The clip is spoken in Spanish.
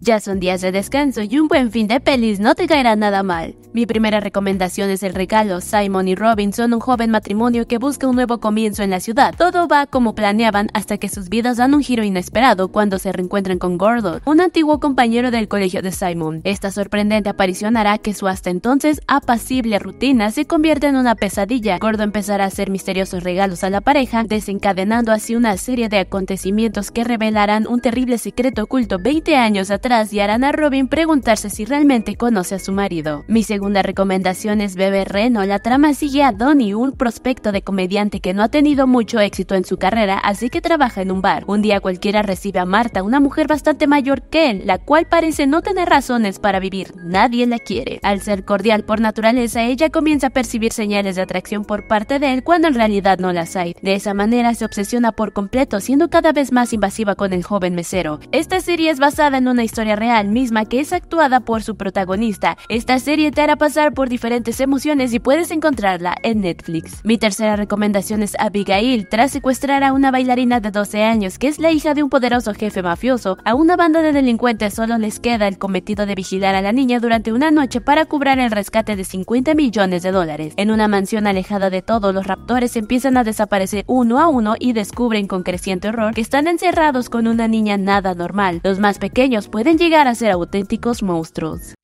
Ya son días de descanso y un buen fin de pelis no te caerá nada mal. Mi primera recomendación es el regalo Simon y Robin son un joven matrimonio que busca un nuevo comienzo en la ciudad. Todo va como planeaban hasta que sus vidas dan un giro inesperado cuando se reencuentran con Gordon, un antiguo compañero del colegio de Simon. Esta sorprendente aparición hará que su hasta entonces apacible rutina se convierta en una pesadilla. Gordon empezará a hacer misteriosos regalos a la pareja, desencadenando así una serie de acontecimientos que revelarán un terrible secreto oculto 20 años atrás y harán a Robin preguntarse si realmente conoce a su marido segunda recomendación es Bebe Reno. La trama sigue a Donnie, un prospecto de comediante que no ha tenido mucho éxito en su carrera, así que trabaja en un bar. Un día cualquiera recibe a Marta, una mujer bastante mayor que él, la cual parece no tener razones para vivir. Nadie la quiere. Al ser cordial por naturaleza, ella comienza a percibir señales de atracción por parte de él cuando en realidad no las hay. De esa manera se obsesiona por completo, siendo cada vez más invasiva con el joven mesero. Esta serie es basada en una historia real misma que es actuada por su protagonista. Esta serie te a pasar por diferentes emociones y puedes encontrarla en Netflix. Mi tercera recomendación es Abigail, tras secuestrar a una bailarina de 12 años, que es la hija de un poderoso jefe mafioso, a una banda de delincuentes solo les queda el cometido de vigilar a la niña durante una noche para cobrar el rescate de 50 millones de dólares. En una mansión alejada de todo, los raptores empiezan a desaparecer uno a uno y descubren con creciente horror que están encerrados con una niña nada normal. Los más pequeños pueden llegar a ser auténticos monstruos.